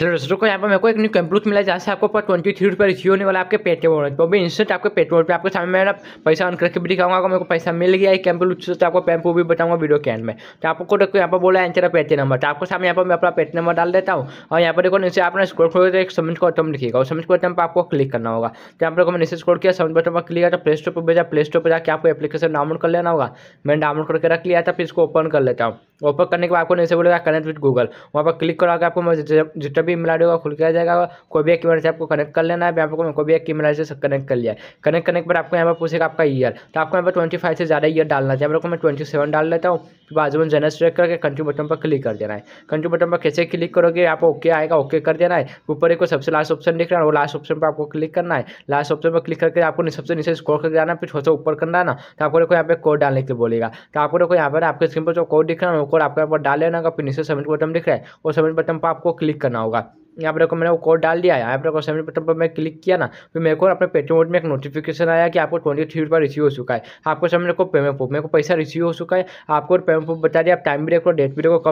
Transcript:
hello दोस्तों को तो यहाँ पर मेरे को एक न्यू कैम्प्लूट मिला जहाँ से आपको पर ट्वेंटी थ्री रुपये रिसीव होने वाला आपके पेटीएम वॉलेट पर भी इंस्टेंट आपके वॉलेट पर आपके सामने मैं पैसा ऑन करके भी दिखाऊंगा अगर मेरे को पैसा मिल गया है कैम्प्लूट से तो आपको पैम्पू भी बताऊंगा वीडियो के एंड में तो आपको देखो यहाँ पर बोला है एंसर पेटी नंबर तो आपको सामने यहाँ पर मैं अपना पेटी नंबर डाल देता हूँ और यहाँ पर देखो नीचे आपने स्कोर खोल तो एक समझ को बटन लिखेगा और समझ को बटन पर आपको क्लिक करना होगा तो यहाँ पर देखो मैंने नीचे किया समझ बटन पर क्लिक किया तो प्ले स्टोर पर भेजा प्ले स्टोर पर जाकर आपको एप्लीकेशन डाउनलोड कर लेना होगा मैंने डाउनलोड करके रख लिया था फिर इसको ओपन कर लेता हूँ ओपन करने के बाद आपको नीचे बोलेगा कनेक्ट विथ गूगल वहाँ पर क्लिक के आपको जितना भी मिला होगा खुल किया जाएगा कोई भी एक ईमेल से आपको कनेक्ट कर लेना है यहाँ पर भी एक ईमेल से कनेक्ट कर लिया कनेक्ट करने के बाद आपको यहाँ पर पूछेगा आपका ईयर तो आपको यहाँ पर ट्वेंटी से ज़्यादा ईयर डालना चाहिए मैं ट्वेंटी सेवन डाल लेता हूँ तो बाजू में जनरल सेलेक्ट करके कंट्री बटन पर क्लिक कर देना है कंट्री बटन पर कैसे क्लिक करोगे आप ओके आएगा ओके कर देना है ऊपर एक सबसे लास्ट ऑप्शन दिख रहा है वो लास्ट ऑप्शन पर आपको क्लिक करना है लास्ट ऑप्शन पर क्लिक करके आपको सबसे नीचे स्क्रॉल करके जाना फिर छोटे ऊपर करना है ना तो आपको देखो यहाँ पे कोड डालने के बोलेगा तो आपको देखो यहाँ पर आपके स्क्रीन पर जो कोड दिख रहा है वो कोड आपको यहाँ पर डाल लेना फिर नीचे सबमिट बटन दिख रहा है वो सबमिट बटन पर आपको क्लिक करना होगा होगा यहाँ पर देखो मैंने वो कोड डाल दिया यहाँ पर देखो सबमिट बटन पर मैं क्लिक किया ना फिर तो मेरे को अपने पेटीएम वोट में एक नोटिफिकेशन आया कि आपको ट्वेंटी थ्री रुपये रिसीव हो चुका है आपको सामने को पेमेंट प्रूफ मेरे को पैसा रिसीव हो चुका है आपको पेमेंट प्रूफ बता दिया आप टाइम भी देखो डेट भी देखो